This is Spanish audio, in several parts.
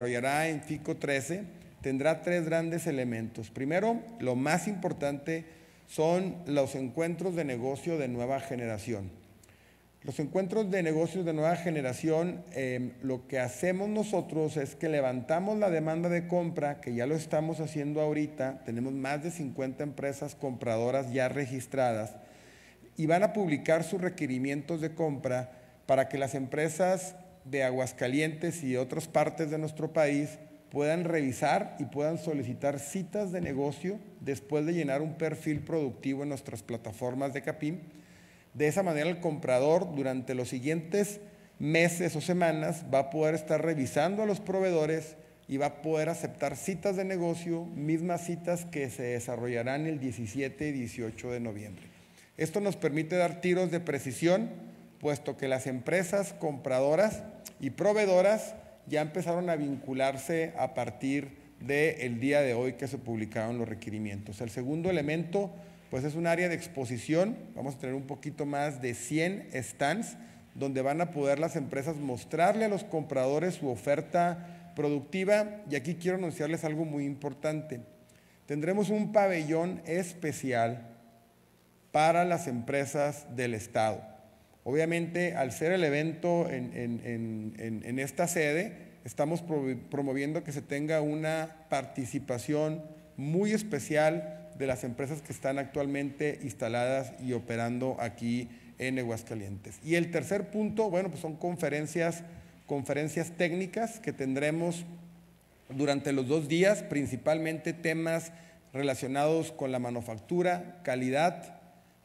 en FICO 13 tendrá tres grandes elementos. Primero, lo más importante son los encuentros de negocio de nueva generación. Los encuentros de negocios de nueva generación, em, lo que hacemos nosotros es que levantamos la demanda de compra, que ya lo estamos haciendo ahorita, tenemos más de 50 empresas compradoras ya registradas, y van a publicar sus requerimientos de compra para que las empresas de Aguascalientes y de otras partes de nuestro país puedan revisar y puedan solicitar citas de negocio después de llenar un perfil productivo en nuestras plataformas de CAPIM. De esa manera el comprador durante los siguientes meses o semanas va a poder estar revisando a los proveedores y va a poder aceptar citas de negocio, mismas citas que se desarrollarán el 17 y 18 de noviembre. Esto nos permite dar tiros de precisión puesto que las empresas compradoras y proveedoras ya empezaron a vincularse a partir del el día de hoy que se publicaron los requerimientos. El segundo elemento, pues es un área de exposición, vamos a tener un poquito más de 100 stands donde van a poder las empresas mostrarle a los compradores su oferta productiva y aquí quiero anunciarles algo muy importante. Tendremos un pabellón especial para las empresas del Estado. Obviamente, al ser el evento en, esta sede, estamos promoviendo que se tenga una participación muy especial de las empresas que están actualmente instaladas y operando aquí en Aguascalientes. Y el tercer punto, bueno, pues son conferencias, conferencias técnicas que tendremos durante los dos días, principalmente temas relacionados con la manufactura, calidad,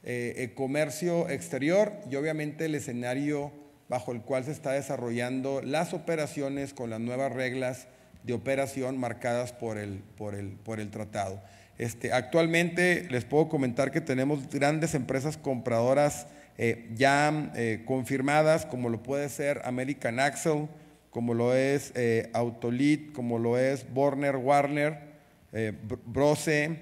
eh, eh, comercio exterior y obviamente el escenario bajo el cual se está desarrollando las operaciones con las nuevas reglas de operación marcadas por el, por el, por el tratado. Este, actualmente les puedo comentar que tenemos grandes empresas compradoras eh, ya confirmadas, como lo puede ser American Axel, como lo es Autolit, como lo es Borner Warner, Brose,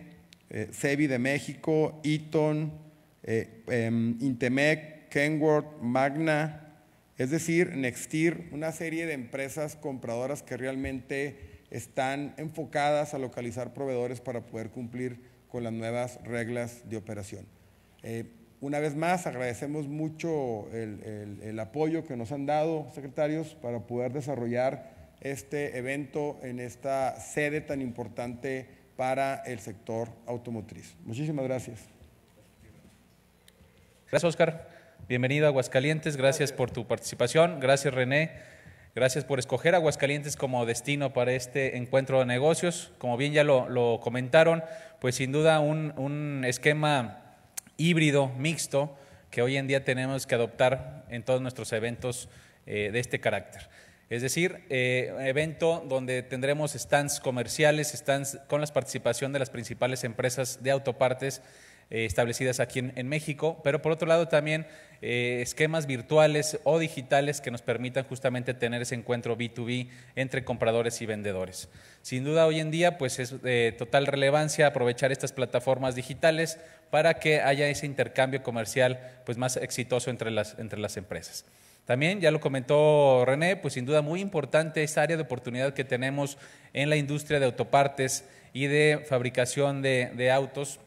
Sebi de México, Eaton, eh, em, Intemec, Kenworth, Magna, es decir, Nextir, una serie de empresas compradoras que realmente están enfocadas a localizar proveedores para poder cumplir con las nuevas reglas de operación. Eh, una vez más, agradecemos mucho el, apoyo que nos han dado, secretarios, para poder desarrollar este evento en esta sede tan importante para el sector automotriz. Muchísimas gracias. Gracias, Oscar. Bienvenido a Aguascalientes. Gracias por tu participación. Gracias, René. Gracias por escoger Aguascalientes como destino para este encuentro de negocios. Como bien ya lo, comentaron, pues sin duda un, esquema híbrido, mixto, que hoy en día tenemos que adoptar en todos nuestros eventos eh, de este carácter. Es decir, eh, evento donde tendremos stands comerciales, stands con la participación de las principales empresas de autopartes eh, establecidas aquí en, México, pero por otro lado también eh, esquemas virtuales o digitales que nos permitan justamente tener ese encuentro B2B entre compradores y vendedores. Sin duda hoy en día pues es de total relevancia aprovechar estas plataformas digitales para que haya ese intercambio comercial pues más exitoso entre las, entre las empresas. También, ya lo comentó René, pues sin duda muy importante esta área de oportunidad que tenemos en la industria de autopartes y de fabricación de, de autos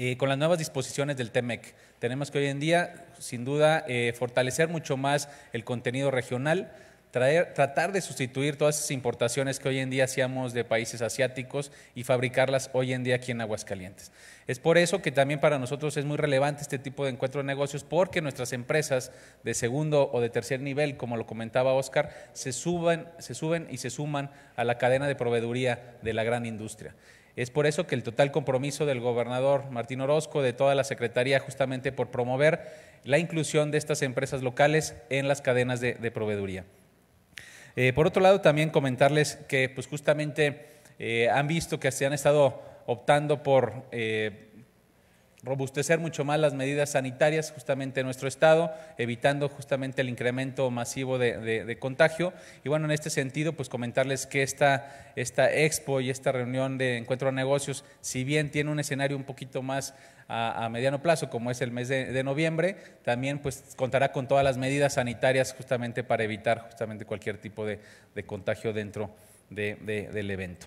eh, con las nuevas disposiciones del TEMEC. Tenemos que hoy en día, sin duda, eh, fortalecer mucho más el contenido regional, tratar de sustituir todas esas importaciones que hoy en día hacíamos de países asiáticos y fabricarlas hoy en día aquí en Aguascalientes. Es por eso que también para nosotros es muy relevante este tipo de encuentro de negocios porque nuestras empresas de segundo o de tercer nivel, como lo comentaba Oscar, se suben, se suben y se suman a la cadena de proveeduría de la gran industria. Es por eso que el total compromiso del gobernador Martín Orozco, de toda la Secretaría, justamente por promover la inclusión de estas empresas locales en las cadenas de proveeduría. Eh, por otro lado, también comentarles que pues justamente eh, han visto que se han estado optando por eh, robustecer mucho más las medidas sanitarias justamente en nuestro estado, evitando justamente el incremento masivo de, contagio. Y bueno, en este sentido, pues comentarles que esta, esta expo y esta reunión de encuentro de negocios, si bien tiene un escenario un poquito más a, mediano plazo, como es el mes de, noviembre, también pues contará con todas las medidas sanitarias justamente para evitar justamente cualquier tipo de, contagio dentro del evento.